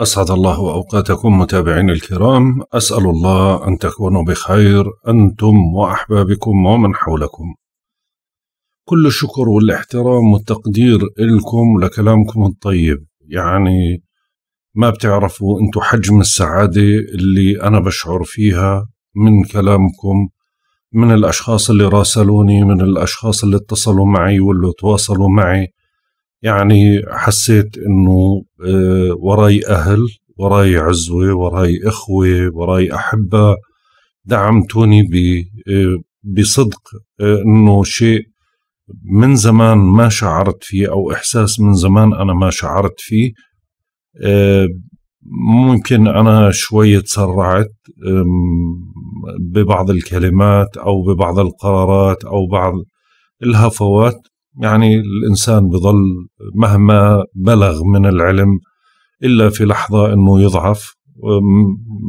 أسعد الله أوقاتكم متابعين الكرام أسأل الله أن تكونوا بخير أنتم وأحبابكم ومن حولكم كل الشكر والاحترام والتقدير إلكم لكلامكم الطيب يعني ما بتعرفوا أنتم حجم السعادة اللي أنا بشعر فيها من كلامكم من الأشخاص اللي راسلوني من الأشخاص اللي اتصلوا معي واللي تواصلوا معي يعني حسيت انه آه، وراي اهل وراي عزوه وراي اخوه وراي احبه دعمتوني آه، بصدق آه، انه شيء من زمان ما شعرت فيه او احساس من زمان انا ما شعرت فيه ممكن انا شوي تسرعت ببعض الكلمات او ببعض القرارات او بعض الهفوات يعني الإنسان بظل مهما بلغ من العلم إلا في لحظة أنه يضعف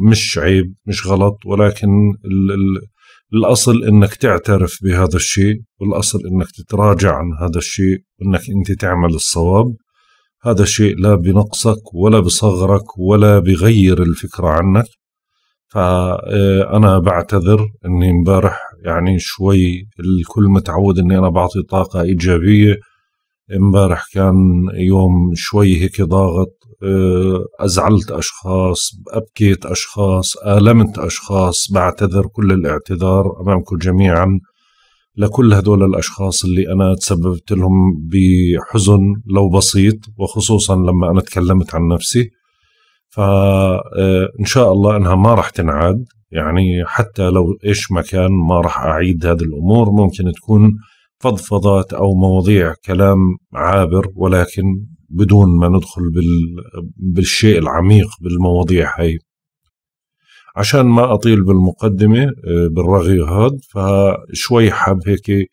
مش عيب مش غلط ولكن الـ الـ الأصل أنك تعترف بهذا الشيء والأصل أنك تتراجع عن هذا الشيء وأنك أنت تعمل الصواب هذا الشيء لا بنقصك ولا بصغرك ولا بغير الفكرة عنك فأنا بعتذر أني مبارح يعني شوي الكل متعود اني انا بعطي طاقه ايجابيه امبارح كان يوم شوي هيك ضاغط آه، ازعلت اشخاص ابكيت اشخاص المت اشخاص بعتذر كل الاعتذار امامكم جميعا لكل هدول الاشخاص اللي انا تسببت لهم بحزن لو بسيط وخصوصا لما انا تكلمت عن نفسي فان آه، شاء الله انها ما راح تنعاد يعني حتى لو إيش مكان ما راح أعيد هذه الأمور ممكن تكون فضفضات أو مواضيع كلام عابر ولكن بدون ما ندخل بال... بالشيء العميق بالمواضيع هاي عشان ما أطيل بالمقدمة آه، بالرغي هذا فشوي حاب هيك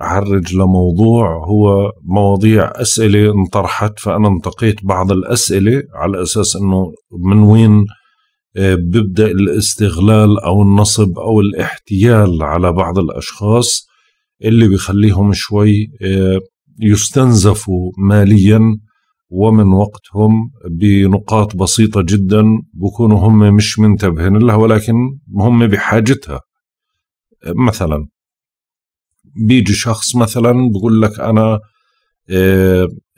أعرج لموضوع هو مواضيع أسئلة انطرحت فأنا انتقيت بعض الأسئلة على أساس أنه من وين آه، بيبدا الاستغلال او النصب او الاحتيال على بعض الاشخاص اللي بيخليهم شوي آه، يستنزفوا ماليا ومن وقتهم بنقاط بسيطة جدا بكونوا هم مش منتبهين لها ولكن هم بحاجتها آه، مثلا بيجي شخص مثلا بقول لك أنا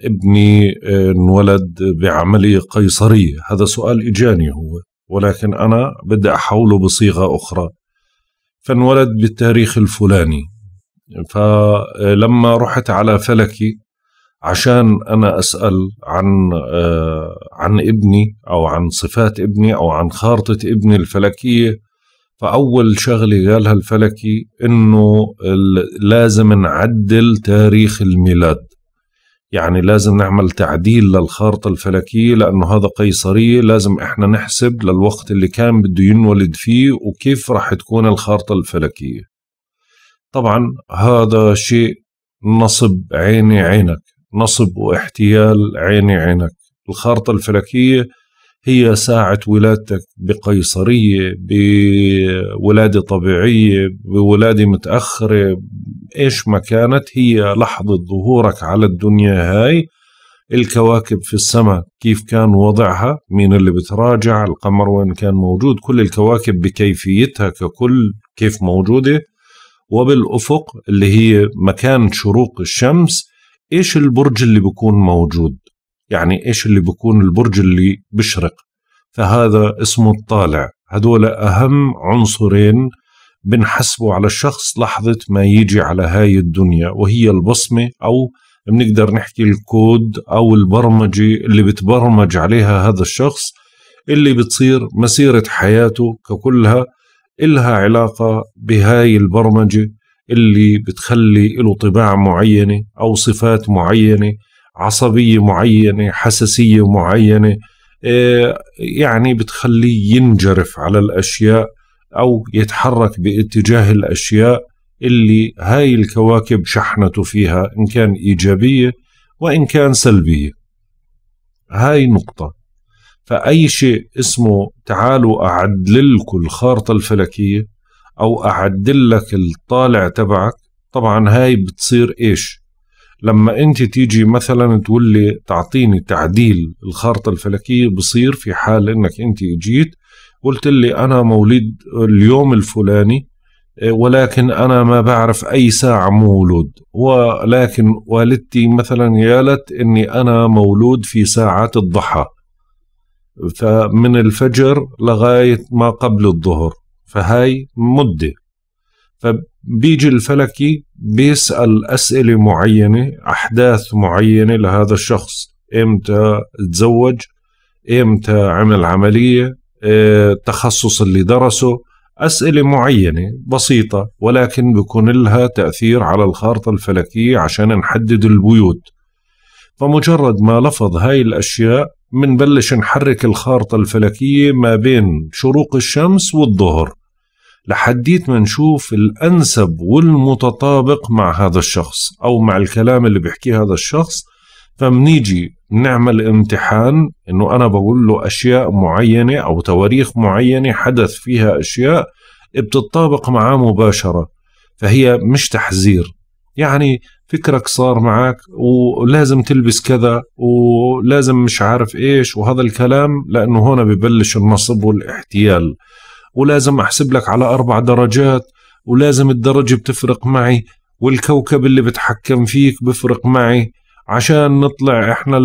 ابني انولد بعملية قيصرية هذا سؤال إجاني هو ولكن أنا بدي أحوله بصيغة أخرى فانولد بالتاريخ الفلاني فلما رحت على فلكي عشان أنا أسأل عن آه، عن ابني أو عن صفات ابني أو عن خارطة ابني الفلكية فأول شغلة قالها الفلكي إنه لازم نعدل تاريخ الميلاد يعني لازم نعمل تعديل للخارطة الفلكية لأنه هذا قيصرية لازم إحنا نحسب للوقت اللي كان بده ينولد فيه وكيف راح تكون الخارطة الفلكية طبعا هذا شيء نصب عيني عينك نصب واحتيال عيني عينك الخارطة الفلكية هي ساعة ولادتك بقيصرية بولادة طبيعية بولادة متأخرة إيش ما كانت هي لحظة ظهورك على الدنيا هاي الكواكب في السماء كيف كان وضعها مين اللي بتراجع القمر وين كان موجود كل الكواكب بكيفيتها ككل كيف موجودة وبالأفق اللي هي مكان شروق الشمس إيش البرج اللي بكون موجود يعني ايش اللي بكون البرج اللي بشرق فهذا اسمه الطالع هذول اهم عنصرين بنحسبوا على الشخص لحظة ما يجي على هاي الدنيا وهي البصمة أو بنقدر نحكي الكود أو البرمجة اللي بتبرمج عليها هذا الشخص اللي بتصير مسيرة حياته ككلها إلها علاقة بهاي البرمجة اللي بتخلي له طباع معينة أو صفات معينة عصبية معينة حساسية معينة آه، يعني بتخليه ينجرف على الأشياء أو يتحرك باتجاه الأشياء اللي هاي الكواكب شحنته فيها إن كان إيجابية وإن كان سلبية هاي نقطة فأي شيء اسمه تعالوا أعدللك الخارطة الفلكية أو أعدل لك الطالع تبعك طبعا هاي بتصير إيش لما انت تيجي مثلا تولي تعطيني تعديل الخارطه الفلكيه بصير في حال انك انت جيت قلت لي انا موليد اليوم الفلاني آه، ولكن انا ما بعرف اي ساعه مولود ولكن والدتي مثلا يالت اني انا مولود في ساعات الضحى فمن الفجر لغايه ما قبل الظهر فهاي مده بيجي الفلكي بيسأل أسئلة معينة أحداث معينة لهذا الشخص إمتى تزوج إمتى عمل عملية التخصص آه، اللي درسه أسئلة معينة بسيطة ولكن بكون لها تأثير على الخارطة الفلكية عشان نحدد البيوت فمجرد ما لفظ هاي الأشياء منبلش نحرك الخارطة الفلكية ما بين شروق الشمس والظهر لحديت ما نشوف الأنسب والمتطابق مع هذا الشخص أو مع الكلام اللي بيحكيه هذا الشخص فمنيجي نعمل امتحان انه انا بقول له اشياء معينه او تواريخ معينه حدث فيها اشياء بتتطابق معاه مباشره فهي مش تحذير يعني فكرك صار معك ولازم تلبس كذا ولازم مش عارف ايش وهذا الكلام لانه هون ببلش النصب والاحتيال ولازم احسب لك على اربع درجات ولازم الدرجة بتفرق معي والكوكب اللي بتحكم فيك بفرق معي عشان نطلع احنا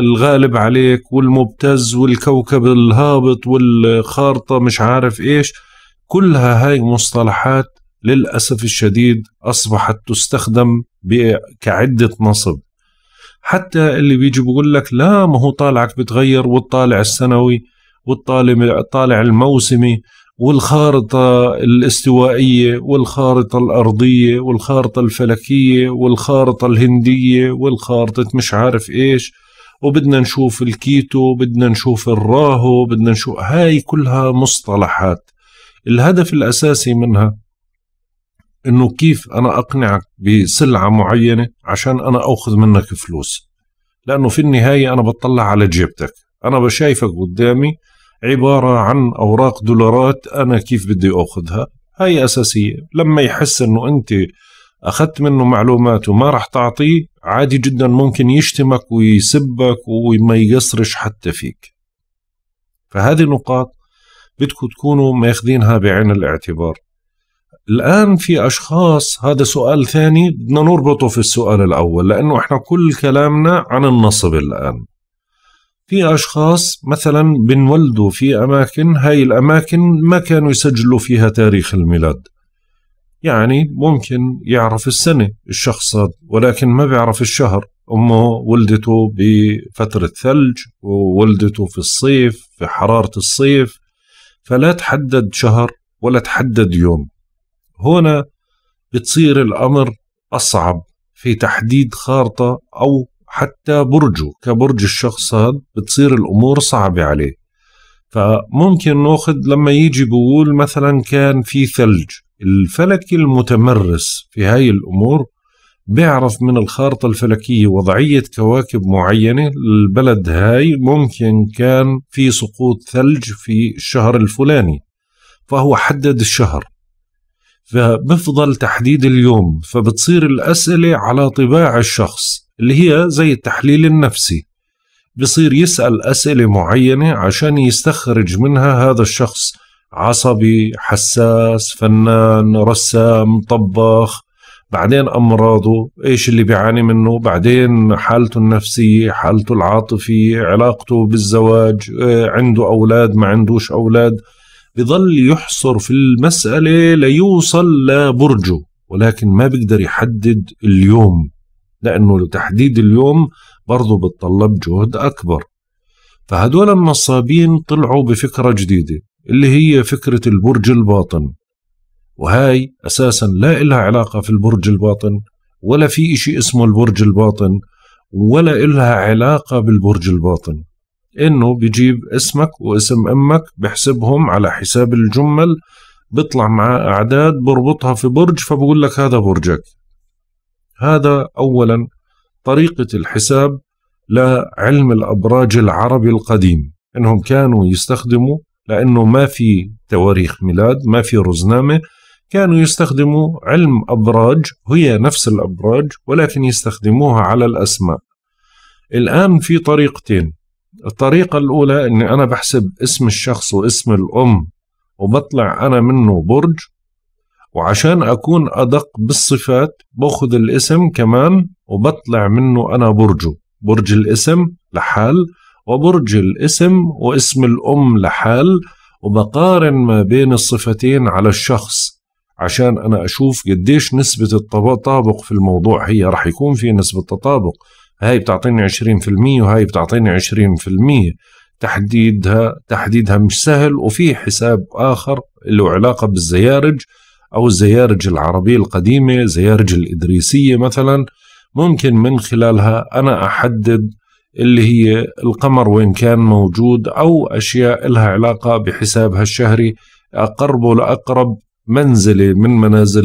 الغالب عليك والمبتز والكوكب الهابط والخارطة مش عارف ايش كلها هاي مصطلحات للأسف الشديد أصبحت تستخدم كعدة نصب حتى اللي بيجي بقول لك لا ما هو طالعك بتغير والطالع السنوي والطالع الطالع الموسمي والخارطة الاستوائية والخارطة الأرضية والخارطة الفلكية والخارطة الهندية والخارطة مش عارف إيش وبدنا نشوف الكيتو بدنا نشوف الراهو بدنا نشوف هاي كلها مصطلحات الهدف الأساسي منها انه كيف انا اقنعك بسلعه معينه عشان انا اخذ منك فلوس لانه في النهايه انا بطلع على جيبتك انا بشايفك قدامي عبارة عن أوراق دولارات أنا كيف بدي أخذها هاي أساسية لما يحس أنه أنت أخذت منه معلومات وما رح تعطيه عادي جدا ممكن يشتمك ويسبك وما يقصرش حتى فيك فهذه نقاط بدكم تكونوا ماخذينها بعين الاعتبار الآن في أشخاص هذا سؤال ثاني بدنا نربطه في السؤال الأول لأنه إحنا كل كلامنا عن النصب الآن في أشخاص مثلا بنولدوا في أماكن هاي الأماكن ما كانوا يسجلوا فيها تاريخ الميلاد يعني ممكن يعرف السنة الشخص هذا ولكن ما بيعرف الشهر أمه ولدته بفترة ثلج وولدته في الصيف في حرارة الصيف فلا تحدد شهر ولا تحدد يوم هنا بتصير الأمر أصعب في تحديد خارطة أو حتى برجه كبرج الشخص هذا بتصير الأمور صعبة عليه فممكن ناخذ لما يجي بقول مثلا كان في ثلج الفلك المتمرس في هاي الأمور بيعرف من الخارطة الفلكية وضعية كواكب معينة البلد هاي ممكن كان في سقوط ثلج في الشهر الفلاني فهو حدد الشهر فبفضل تحديد اليوم فبتصير الأسئلة على طباع الشخص اللي هي زي التحليل النفسي بصير يسأل أسئلة معينة عشان يستخرج منها هذا الشخص عصبي حساس فنان رسام طباخ بعدين أمراضه إيش اللي بيعاني منه بعدين حالته النفسية حالته العاطفية علاقته بالزواج آه، عنده أولاد ما عندوش أولاد بضل يحصر في المسألة ليوصل لبرجه ولكن ما بيقدر يحدد اليوم لأنه تحديد اليوم برضه بتطلب جهد أكبر فهدول النصابين طلعوا بفكرة جديدة اللي هي فكرة البرج الباطن وهاي أساسا لا إلها علاقة في البرج الباطن ولا في إشي اسمه البرج الباطن ولا إلها علاقة بالبرج الباطن إنه بيجيب اسمك واسم أمك بحسبهم على حساب الجمل بيطلع معاه أعداد بربطها في برج فبقول لك هذا برجك هذا أولا طريقة الحساب لعلم الأبراج العربي القديم إنهم كانوا يستخدموا لأنه ما في تواريخ ميلاد ما في رزنامة كانوا يستخدموا علم أبراج هي نفس الأبراج ولكن يستخدموها على الأسماء الآن في طريقتين الطريقة الأولى أني أنا بحسب اسم الشخص واسم الأم وبطلع أنا منه برج وعشان أكون أدق بالصفات باخذ الاسم كمان وبطلع منه أنا برجه برج الاسم لحال وبرج الاسم واسم الأم لحال وبقارن ما بين الصفتين على الشخص عشان أنا أشوف قديش نسبة التطابق في الموضوع هي رح يكون في نسبة تطابق هاي بتعطيني 20% وهاي بتعطيني 20% تحديدها تحديدها مش سهل وفي حساب آخر له علاقة بالزيارج أو الزيارج العربية القديمة زيارج الإدريسية مثلا ممكن من خلالها أنا أحدد اللي هي القمر وين كان موجود أو أشياء لها علاقة بحسابها الشهري أقربه لأقرب منزلة من منازل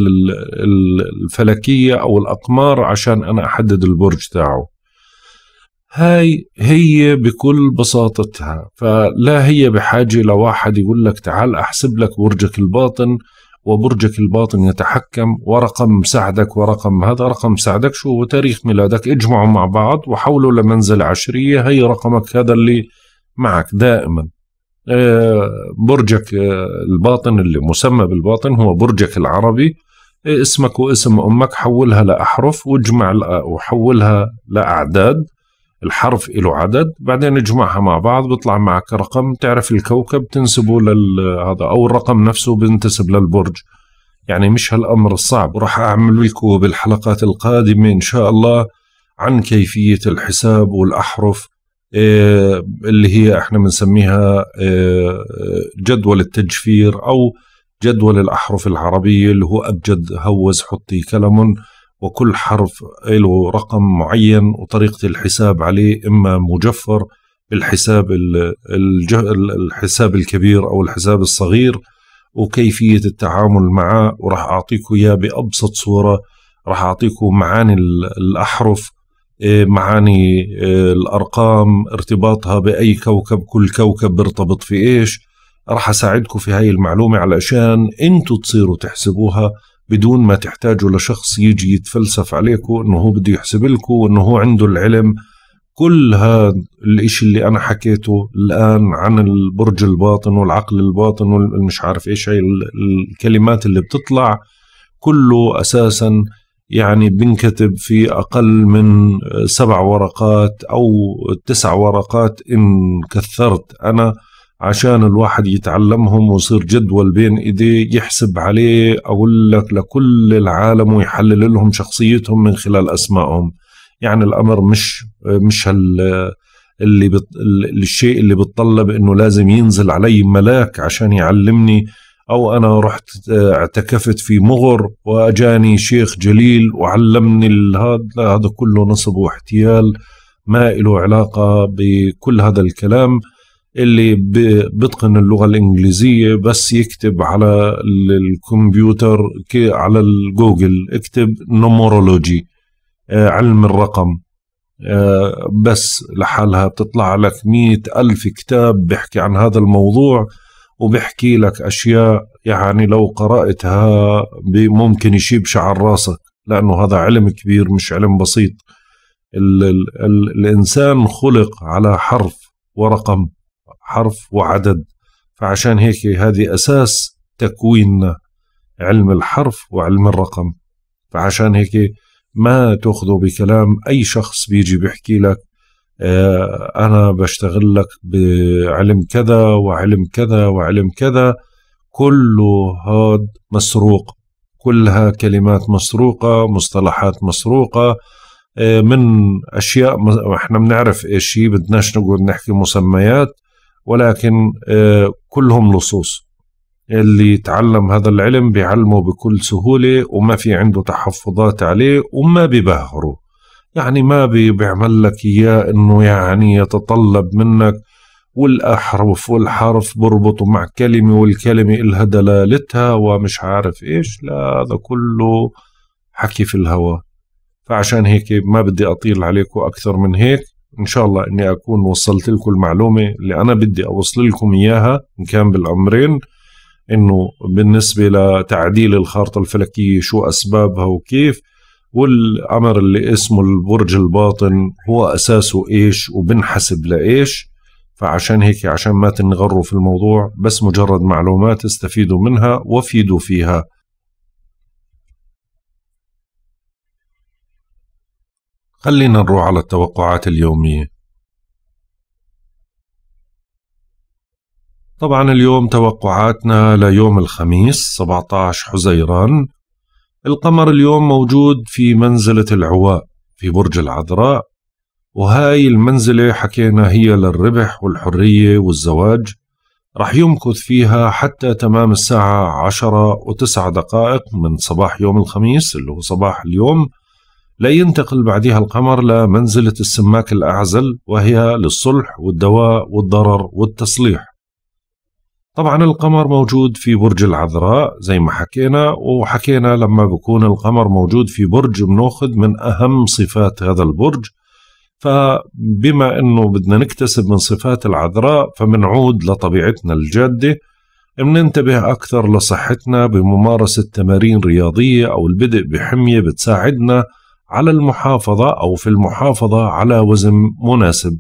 الفلكية أو الأقمار عشان أنا أحدد البرج تاعه هاي هي بكل بساطتها فلا هي بحاجة لواحد يقول لك تعال أحسب لك برجك الباطن وبرجك الباطن يتحكم ورقم سعدك ورقم هذا رقم سعدك شو هو تاريخ ميلادك اجمعوا مع بعض وحولوا لمنزل عشرية هي رقمك هذا اللي معك دائما آه، برجك الباطن اللي مسمى بالباطن هو برجك العربي آه، اسمك واسم امك حولها لاحرف واجمع وحولها لاعداد الحرف له عدد بعدين نجمعها مع بعض بيطلع معك رقم تعرف الكوكب تنسبه لهذا او الرقم نفسه بينتسب للبرج يعني مش هالامر الصعب وراح اعمل لكم بالحلقات القادمه ان شاء الله عن كيفيه الحساب والاحرف إيه، اللي هي احنا بنسميها إيه، جدول التجفير او جدول الاحرف العربيه اللي هو ابجد هوز حطي كلمون وكل حرف له رقم معين وطريقة الحساب عليه إما مجفر بالحساب الحساب الكبير أو الحساب الصغير وكيفية التعامل معه وراح أعطيكم إياه بأبسط صورة راح أعطيكم معاني الأحرف إيه، معاني إيه، الأرقام ارتباطها بأي كوكب كل كوكب بيرتبط في إيش راح أساعدكم في هاي المعلومة علشان أنتوا تصيروا تحسبوها بدون ما تحتاجوا لشخص يجي يتفلسف عليكم انه هو بده يحسب لكم وانه هو عنده العلم كل هذا الاشي اللي انا حكيته الان عن البرج الباطن والعقل الباطن والمش عارف ايش هي الكلمات اللي بتطلع كله اساسا يعني بنكتب في اقل من سبع ورقات او تسع ورقات ان كثرت انا عشان الواحد يتعلمهم ويصير جدول بين ايديه يحسب عليه اقول لك لكل العالم ويحلل لهم شخصيتهم من خلال اسمائهم يعني الامر مش مش هال اللي بت... الشيء اللي بتطلب انه لازم ينزل علي ملاك عشان يعلمني او انا رحت اعتكفت في مغر واجاني شيخ جليل وعلمني هذا هذا كله نصب واحتيال ما له علاقه بكل هذا الكلام اللي بتقن اللغه الانجليزيه بس يكتب على الكمبيوتر على الجوجل اكتب نومورولوجي آه، علم الرقم آه، بس لحالها بتطلع لك مئة ألف كتاب بيحكي عن هذا الموضوع وبيحكي لك أشياء يعني لو قرأتها ممكن يشيب شعر راسك لأنه هذا علم كبير مش علم بسيط الـ الـ الإنسان خلق على حرف ورقم حرف وعدد فعشان هيك هذه أساس تكويننا علم الحرف وعلم الرقم فعشان هيك ما تأخذوا بكلام أي شخص بيجي بيحكي لك آه، أنا بشتغل لك بعلم كذا وعلم كذا وعلم كذا كله هاد مسروق كلها كلمات مسروقة مصطلحات مسروقة آه، من أشياء احنا بنعرف إيش هي بدناش نقعد نحكي مسميات ولكن آه، كلهم لصوص اللي يتعلم هذا العلم بيعلمه بكل سهولة وما في عنده تحفظات عليه وما ببهره يعني ما بيعمل لك إياه إنه يعني يتطلب منك والأحرف والحرف بربطه مع كلمة والكلمة إلها دلالتها ومش عارف إيش لا هذا كله حكي في الهواء فعشان هيك ما بدي أطيل عليكم أكثر من هيك ان شاء الله اني اكون وصلت لكم المعلومه اللي انا بدي اوصل لكم اياها ان كان بالامرين انه بالنسبه لتعديل الخارطه الفلكيه شو اسبابها وكيف والامر اللي اسمه البرج الباطن هو اساسه ايش وبنحسب لايش فعشان هيك عشان ما تنغروا في الموضوع بس مجرد معلومات استفيدوا منها وفيدوا فيها خلينا نروح على التوقعات اليومية طبعا اليوم توقعاتنا ليوم الخميس 17 حزيران القمر اليوم موجود في منزلة العواء في برج العذراء وهاي المنزلة حكينا هي للربح والحرية والزواج رح يمكث فيها حتى تمام الساعة عشرة وتسع دقائق من صباح يوم الخميس اللي هو صباح اليوم لا ينتقل بعدها القمر لمنزلة السماك الأعزل وهي للصلح والدواء والضرر والتصليح طبعا القمر موجود في برج العذراء زي ما حكينا وحكينا لما بكون القمر موجود في برج بناخذ من أهم صفات هذا البرج فبما أنه بدنا نكتسب من صفات العذراء فمنعود لطبيعتنا الجاده مننتبه أكثر لصحتنا بممارسة تمارين رياضية أو البدء بحمية بتساعدنا على المحافظة أو في المحافظة على وزن مناسب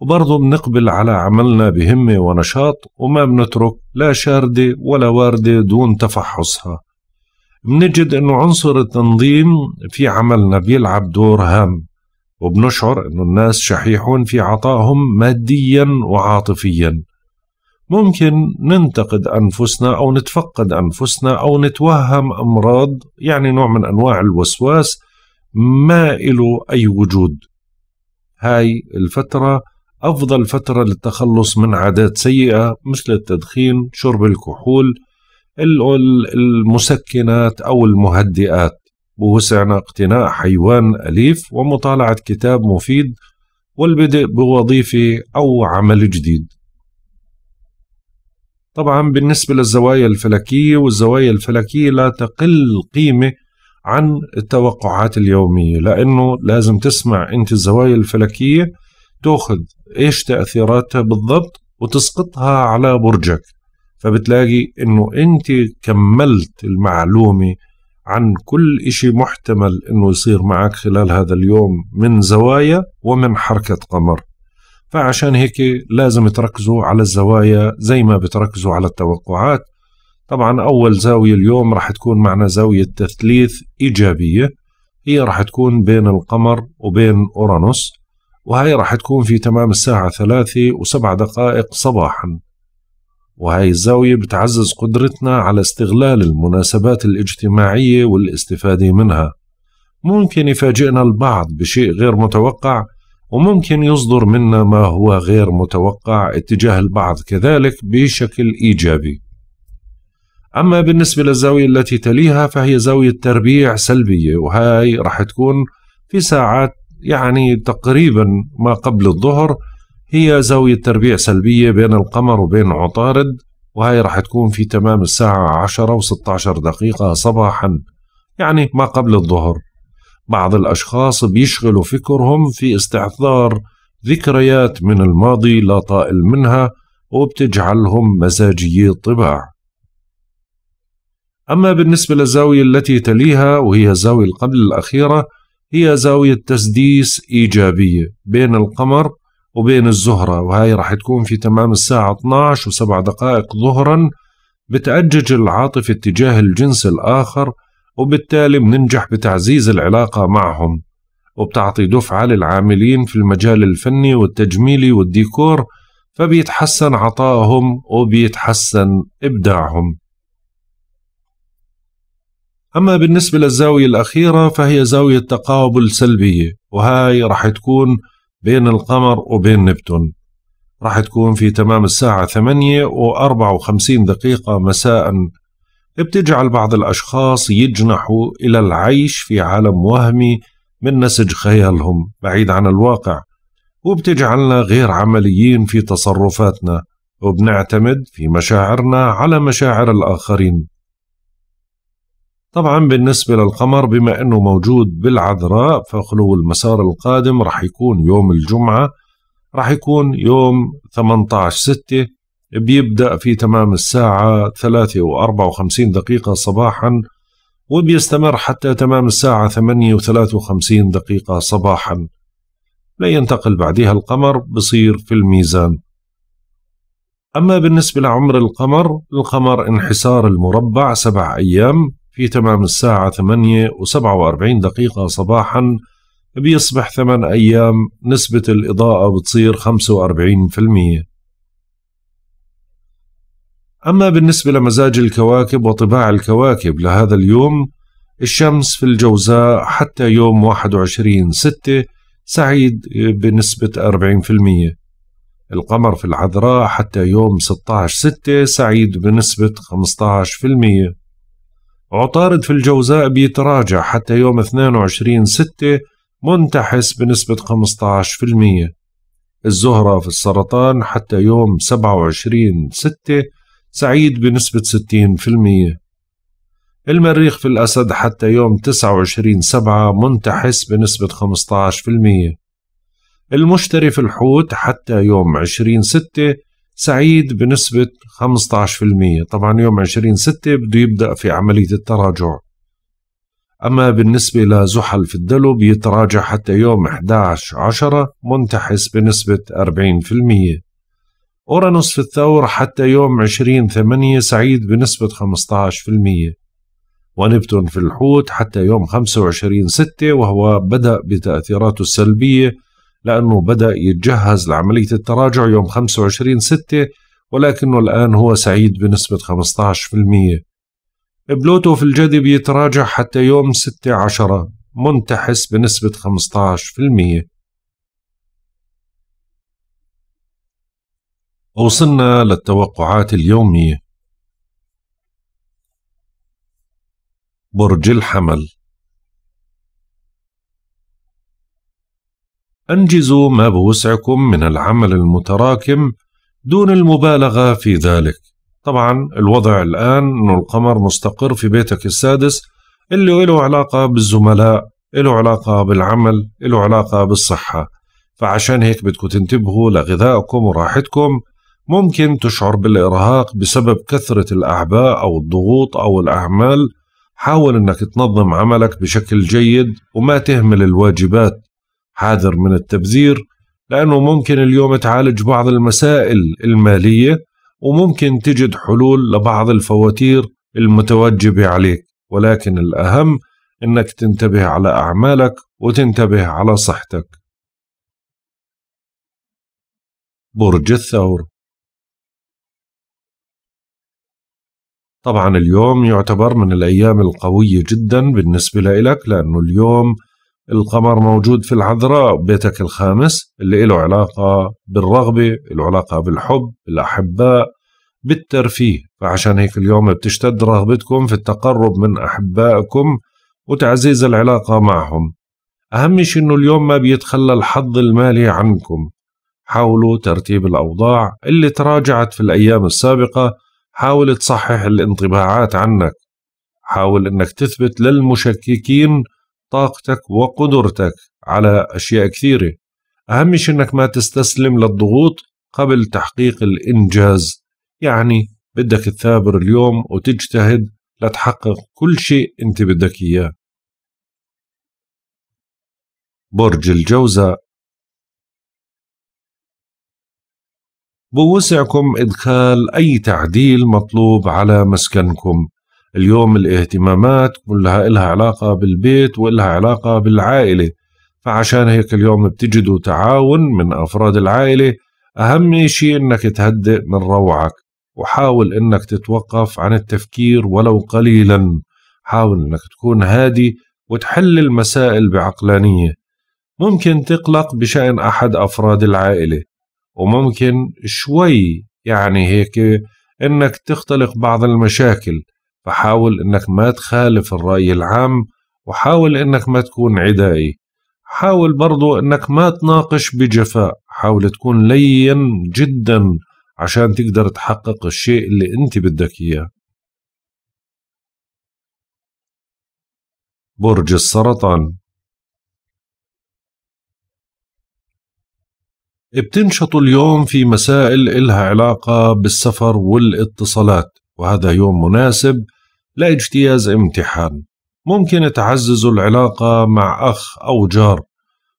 وبرضه بنقبل على عملنا بهمة ونشاط وما بنترك لا شاردة ولا واردة دون تفحصها بنجد أنه عنصر التنظيم في عملنا بيلعب دور هام وبنشعر أنه الناس شحيحون في عطائهم ماديا وعاطفيا ممكن ننتقد أنفسنا أو نتفقد أنفسنا أو نتوهم أمراض يعني نوع من أنواع الوسواس ما له أي وجود هاي الفترة أفضل فترة للتخلص من عادات سيئة مثل التدخين شرب الكحول المسكنات أو المهدئات بوسعنا اقتناء حيوان أليف ومطالعة كتاب مفيد والبدء بوظيفة أو عمل جديد طبعا بالنسبة للزوايا الفلكية والزوايا الفلكية لا تقل قيمة عن التوقعات اليومية لأنه لازم تسمع أنت الزوايا الفلكية تأخذ إيش تأثيراتها بالضبط وتسقطها على برجك فبتلاقي أنه أنت كملت المعلومة عن كل إشي محتمل أنه يصير معك خلال هذا اليوم من زوايا ومن حركة قمر فعشان هيك لازم تركزوا على الزوايا زي ما بتركزوا على التوقعات طبعا أول زاوية اليوم راح تكون معنا زاوية تثليث إيجابية هي راح تكون بين القمر وبين أورانوس وهي راح تكون في تمام الساعة ثلاثة وسبع دقائق صباحا وهي الزاوية بتعزز قدرتنا على استغلال المناسبات الاجتماعية والاستفادة منها ممكن يفاجئنا البعض بشيء غير متوقع وممكن يصدر منا ما هو غير متوقع اتجاه البعض كذلك بشكل إيجابي أما بالنسبة للزاوية التي تليها فهي زاوية تربيع سلبية وهاي راح تكون في ساعات يعني تقريبا ما قبل الظهر هي زاوية تربيع سلبية بين القمر وبين عطارد وهي راح تكون في تمام الساعة 10 و16 دقيقة صباحا يعني ما قبل الظهر بعض الأشخاص بيشغلوا فكرهم في استحضار ذكريات من الماضي لا طائل منها وبتجعلهم مزاجية طباع أما بالنسبة للزاوية التي تليها وهي الزاوية القبل الأخيرة هي زاوية تسديس إيجابية بين القمر وبين الزهرة وهي راح تكون في تمام الساعة 12 و7 دقائق ظهرا بتأجج العاطفة اتجاه الجنس الآخر وبالتالي بننجح بتعزيز العلاقة معهم وبتعطي دفعة للعاملين في المجال الفني والتجميلي والديكور فبيتحسن عطائهم وبيتحسن إبداعهم أما بالنسبة للزاوية الأخيرة فهي زاوية تقابل سلبية وهاي راح تكون بين القمر وبين نبتون راح تكون في تمام الساعة 8 و54 دقيقة مساء بتجعل بعض الأشخاص يجنحوا إلى العيش في عالم وهمي من نسج خيالهم بعيد عن الواقع وبتجعلنا غير عمليين في تصرفاتنا وبنعتمد في مشاعرنا على مشاعر الآخرين طبعا بالنسبة للقمر بما أنه موجود بالعذراء فخلو المسار القادم رح يكون يوم الجمعة رح يكون يوم 18 ستة بيبدأ في تمام الساعة 3 و54 دقيقة صباحا وبيستمر حتى تمام الساعة 8 و53 دقيقة صباحا لا ينتقل بعدها القمر بصير في الميزان أما بالنسبة لعمر القمر القمر انحسار المربع سبع أيام في تمام الساعة 8 و47 دقيقة صباحا بيصبح 8 أيام نسبة الإضاءة بتصير 45% أما بالنسبة لمزاج الكواكب وطباع الكواكب لهذا اليوم الشمس في الجوزاء حتى يوم 21 ستة سعيد بنسبة 40% القمر في العذراء حتى يوم 16 ستة سعيد بنسبة المية عطارد في الجوزاء بيتراجع حتى يوم 22 6 منتحس بنسبة 15% الزهرة في السرطان حتى يوم 27 6 سعيد بنسبة 60% المريخ في الأسد حتى يوم 29 7 منتحس بنسبة 15% المشتري في الحوت حتى يوم 20 6 سعيد بنسبة 15% طبعا يوم 20 6 بده يبدأ في عملية التراجع أما بالنسبة لزحل في الدلو بيتراجع حتى يوم 11 10 منتحس بنسبة 40% أورانوس في الثور حتى يوم 20 8 سعيد بنسبة 15% ونبتون في الحوت حتى يوم 25 6 وهو بدأ بتأثيراته السلبية لأنه بدأ يتجهز لعملية التراجع يوم 25 6 ولكنه الآن هو سعيد بنسبة 15% بلوتو في الجدي بيتراجع حتى يوم 6 10 منتحس بنسبة 15% وصلنا للتوقعات اليومية برج الحمل أنجزوا ما بوسعكم من العمل المتراكم دون المبالغة في ذلك طبعا الوضع الآن أنه القمر مستقر في بيتك السادس اللي له علاقة بالزملاء له علاقة بالعمل له علاقة بالصحة فعشان هيك بدكم تنتبهوا لغذائكم وراحتكم ممكن تشعر بالإرهاق بسبب كثرة الأعباء أو الضغوط أو الأعمال حاول أنك تنظم عملك بشكل جيد وما تهمل الواجبات حاذر من التبذير لأنه ممكن اليوم تعالج بعض المسائل المالية وممكن تجد حلول لبعض الفواتير المتوجبة عليك ولكن الأهم أنك تنتبه على أعمالك وتنتبه على صحتك برج الثور طبعا اليوم يعتبر من الأيام القوية جدا بالنسبة لك لأنه اليوم القمر موجود في العذراء بيتك الخامس اللي له علاقة بالرغبة له علاقة بالحب الأحباء بالترفيه فعشان هيك اليوم بتشتد رغبتكم في التقرب من أحبائكم وتعزيز العلاقة معهم أهم شيء أنه اليوم ما بيتخلى الحظ المالي عنكم حاولوا ترتيب الأوضاع اللي تراجعت في الأيام السابقة حاول تصحح الانطباعات عنك حاول أنك تثبت للمشككين طاقتك وقدرتك على أشياء كثيرة أهم شيء أنك ما تستسلم للضغوط قبل تحقيق الإنجاز يعني بدك تثابر اليوم وتجتهد لتحقق كل شيء أنت بدك إياه برج الجوزاء بوسعكم إدخال أي تعديل مطلوب على مسكنكم اليوم الاهتمامات كلها إلها علاقة بالبيت وإلها علاقة بالعائلة فعشان هيك اليوم بتجدوا تعاون من أفراد العائلة أهم شيء إنك تهدئ من روعك وحاول إنك تتوقف عن التفكير ولو قليلا حاول إنك تكون هادي وتحل المسائل بعقلانية ممكن تقلق بشأن أحد أفراد العائلة وممكن شوي يعني هيك إنك تختلق بعض المشاكل فحاول انك ما تخالف الرأي العام وحاول انك ما تكون عدائي حاول برضو انك ما تناقش بجفاء حاول تكون لين جدا عشان تقدر تحقق الشيء اللي انت بدك اياه برج السرطان بتنشطوا اليوم في مسائل إلها علاقة بالسفر والاتصالات وهذا يوم مناسب لاجتياز امتحان ممكن تعززوا العلاقة مع أخ أو جار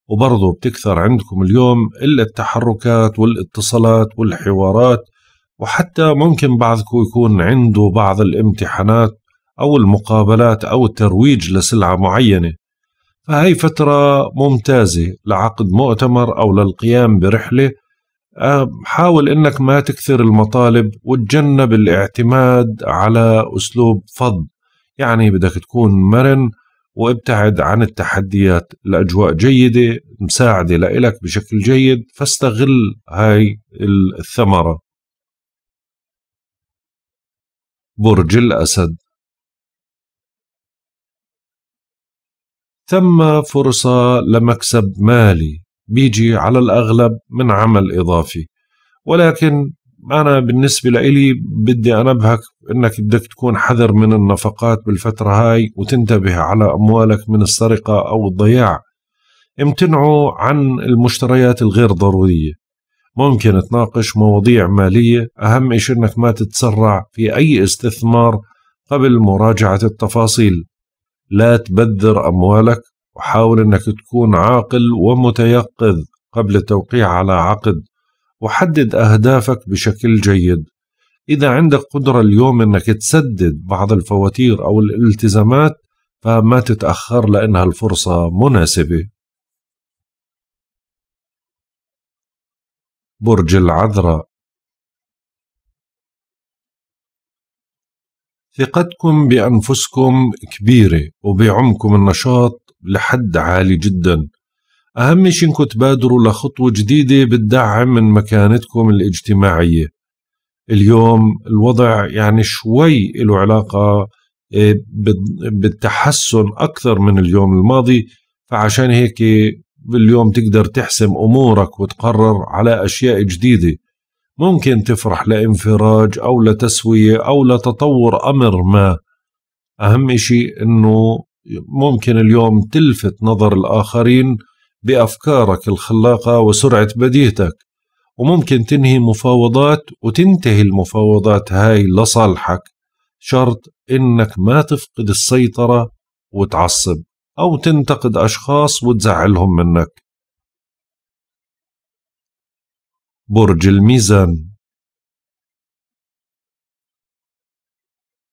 وبرضه بتكثر عندكم اليوم إلا التحركات والاتصالات والحوارات وحتى ممكن بعضكم يكون عنده بعض الامتحانات أو المقابلات أو الترويج لسلعة معينة فهي فترة ممتازة لعقد مؤتمر أو للقيام برحلة آه، حاول انك ما تكثر المطالب وتجنب الاعتماد على اسلوب فض يعني بدك تكون مرن وابتعد عن التحديات الأجواء جيدة مساعدة لإلك بشكل جيد فاستغل هاي الثمرة برج الأسد ثم فرصة لمكسب مالي بيجي على الأغلب من عمل إضافي ولكن أنا بالنسبة لإلي بدي أنبهك أنك بدك تكون حذر من النفقات بالفترة هاي وتنتبه على أموالك من السرقة أو الضياع امتنعوا عن المشتريات الغير ضرورية ممكن تناقش مواضيع مالية أهم شيء أنك ما تتسرع في أي استثمار قبل مراجعة التفاصيل لا تبذر أموالك وحاول أنك تكون عاقل ومتيقظ قبل التوقيع على عقد وحدد أهدافك بشكل جيد إذا عندك قدرة اليوم أنك تسدد بعض الفواتير أو الالتزامات فما تتأخر لأنها الفرصة مناسبة برج العذراء ثقتكم بأنفسكم كبيرة وبعمكم النشاط لحد عالي جدا أهم شيء إنكم تبادروا لخطوة جديدة بتدعم من مكانتكم الاجتماعية اليوم الوضع يعني شوي له علاقة آه، بالتحسن أكثر من اليوم الماضي فعشان هيك اليوم تقدر تحسم أمورك وتقرر على أشياء جديدة ممكن تفرح لانفراج أو لتسوية أو لتطور أمر ما أهم شيء أنه ممكن اليوم تلفت نظر الآخرين بأفكارك الخلاقة وسرعة بديهتك وممكن تنهي مفاوضات وتنتهي المفاوضات هاي لصالحك شرط إنك ما تفقد السيطرة وتعصب أو تنتقد أشخاص وتزعلهم منك برج الميزان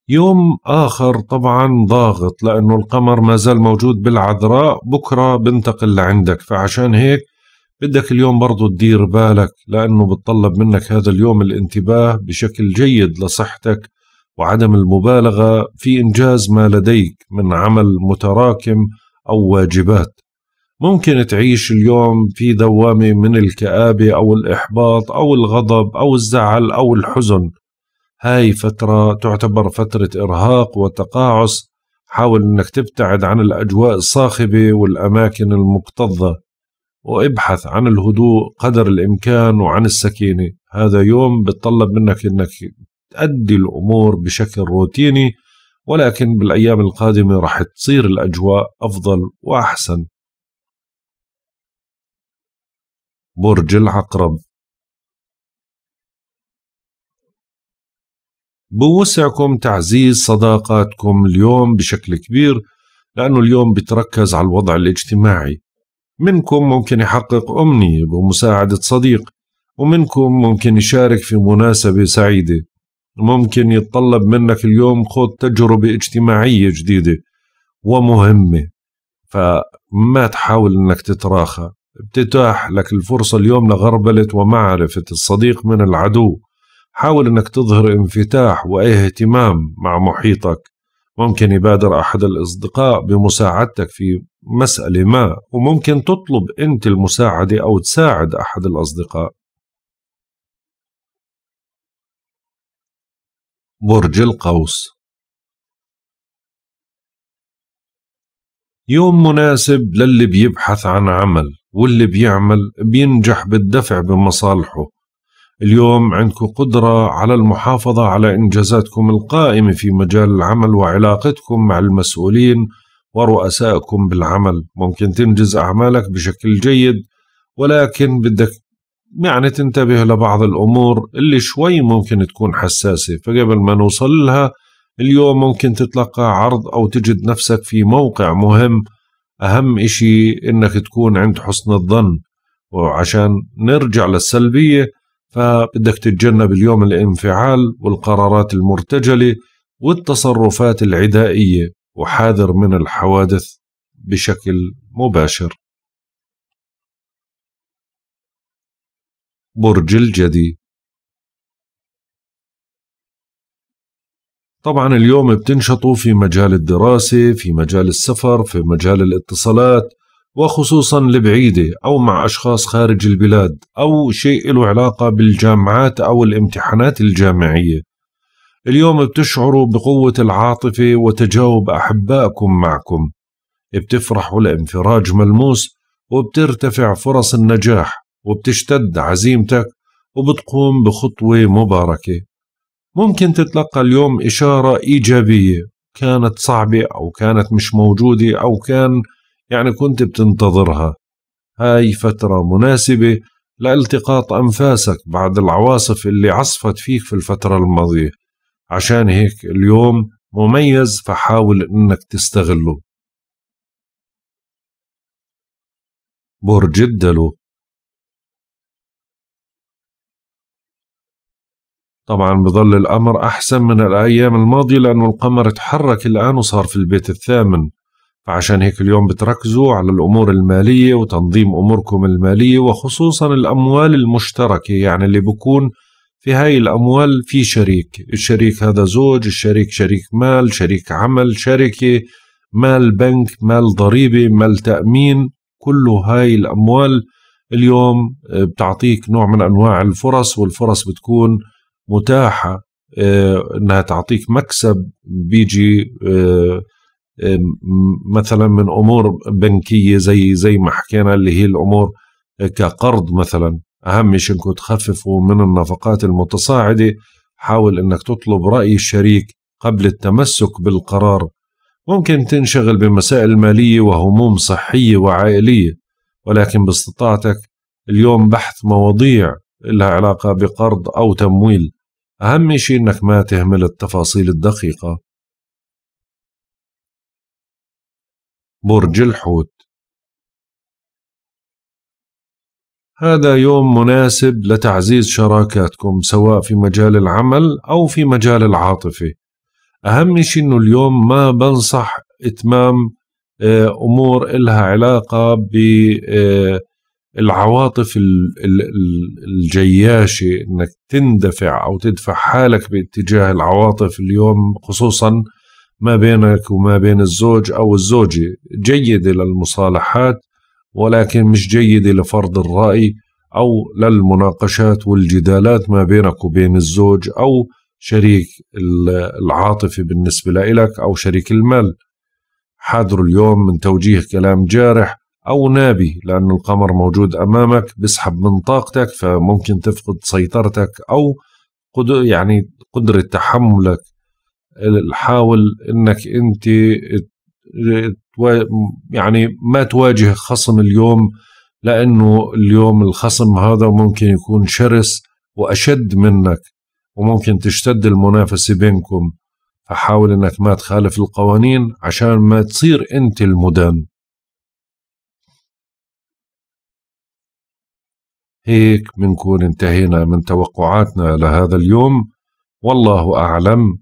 يوم آخر طبعا ضاغط لأنه القمر ما زال موجود بالعذراء بكرة بنتقل لعندك فعشان هيك بدك اليوم برضو تدير بالك لأنه بتطلب منك هذا اليوم الانتباه بشكل جيد لصحتك وعدم المبالغة في إنجاز ما لديك من عمل متراكم أو واجبات ممكن تعيش اليوم في دوامة من الكآبة أو الإحباط أو الغضب أو الزعل أو الحزن هاي فترة تعتبر فترة إرهاق وتقاعس حاول أنك تبتعد عن الأجواء الصاخبة والأماكن المكتظة وابحث عن الهدوء قدر الإمكان وعن السكينة هذا يوم بتطلب منك أنك تأدي الأمور بشكل روتيني ولكن بالأيام القادمة راح تصير الأجواء أفضل وأحسن برج العقرب بوسعكم تعزيز صداقاتكم اليوم بشكل كبير لأنه اليوم بتركز على الوضع الاجتماعي منكم ممكن يحقق أمنية بمساعدة صديق ومنكم ممكن يشارك في مناسبة سعيدة ممكن يتطلب منك اليوم خوض تجربة اجتماعية جديدة ومهمة فما تحاول انك تتراخى بتتاح لك الفرصة اليوم لغربلة ومعرفة الصديق من العدو حاول أنك تظهر انفتاح واهتمام مع محيطك ممكن يبادر أحد الأصدقاء بمساعدتك في مسألة ما وممكن تطلب أنت المساعدة أو تساعد أحد الأصدقاء برج القوس يوم مناسب للي بيبحث عن عمل واللي بيعمل بينجح بالدفع بمصالحه اليوم عندكم قدرة على المحافظة على إنجازاتكم القائمة في مجال العمل وعلاقتكم مع المسؤولين ورؤسائكم بالعمل ممكن تنجز أعمالك بشكل جيد ولكن بدك يعني تنتبه لبعض الأمور اللي شوي ممكن تكون حساسة فقبل ما نوصل لها اليوم ممكن تتلقى عرض أو تجد نفسك في موقع مهم أهم إشي إنك تكون عند حسن الظن وعشان نرجع للسلبية فبدك تتجنب اليوم الانفعال والقرارات المرتجله والتصرفات العدائيه وحاذر من الحوادث بشكل مباشر برج الجدي طبعا اليوم بتنشطوا في مجال الدراسة في مجال السفر في مجال الاتصالات وخصوصا البعيدة أو مع أشخاص خارج البلاد أو شيء له علاقة بالجامعات أو الامتحانات الجامعية اليوم بتشعروا بقوة العاطفة وتجاوب أحبائكم معكم بتفرحوا لانفراج ملموس وبترتفع فرص النجاح وبتشتد عزيمتك وبتقوم بخطوة مباركة ممكن تتلقى اليوم إشارة إيجابية كانت صعبة أو كانت مش موجودة أو كان يعني كنت بتنتظرها هاي فترة مناسبة لالتقاط أنفاسك بعد العواصف اللي عصفت فيك في الفترة الماضية عشان هيك اليوم مميز فحاول انك تستغله برج الدلو طبعا بظل الأمر أحسن من الأيام الماضية لأنه القمر تحرك الآن وصار في البيت الثامن فعشان هيك اليوم بتركزوا على الأمور المالية وتنظيم أموركم المالية وخصوصا الأموال المشتركة يعني اللي بكون في هاي الأموال في شريك الشريك هذا زوج الشريك شريك مال شريك عمل شركة مال بنك مال ضريبة مال تأمين كل هاي الأموال اليوم آه، بتعطيك نوع من أنواع الفرص والفرص بتكون متاحة آه، انها تعطيك مكسب بيجي آه، مثلا من امور بنكيه زي زي ما حكينا اللي هي الامور كقرض مثلا اهم شيء انكم تخففوا من النفقات المتصاعده حاول انك تطلب راي الشريك قبل التمسك بالقرار ممكن تنشغل بمسائل ماليه وهموم صحيه وعائليه ولكن باستطاعتك اليوم بحث مواضيع لها علاقه بقرض او تمويل اهم شيء انك ما تهمل التفاصيل الدقيقه برج الحوت هذا يوم مناسب لتعزيز شراكاتكم سواء في مجال العمل أو في مجال العاطفة أهم شيء أنه اليوم ما بنصح إتمام آه، أمور إلها علاقة بالعواطف آه، الجياشة أنك تندفع أو تدفع حالك باتجاه العواطف اليوم خصوصاً ما بينك وما بين الزوج أو الزوجة جيدة للمصالحات ولكن مش جيدة لفرض الرأي أو للمناقشات والجدالات ما بينك وبين الزوج أو شريك العاطفة بالنسبة لإلك أو شريك المال حاذروا اليوم من توجيه كلام جارح أو نابي لأن القمر موجود أمامك بسحب من طاقتك فممكن تفقد سيطرتك أو قدر يعني قدرة تحملك حاول انك انت يعني ما تواجه خصم اليوم لانه اليوم الخصم هذا ممكن يكون شرس واشد منك وممكن تشتد المنافسه بينكم فحاول انك ما تخالف القوانين عشان ما تصير انت المدان هيك بنكون انتهينا من توقعاتنا لهذا اليوم والله اعلم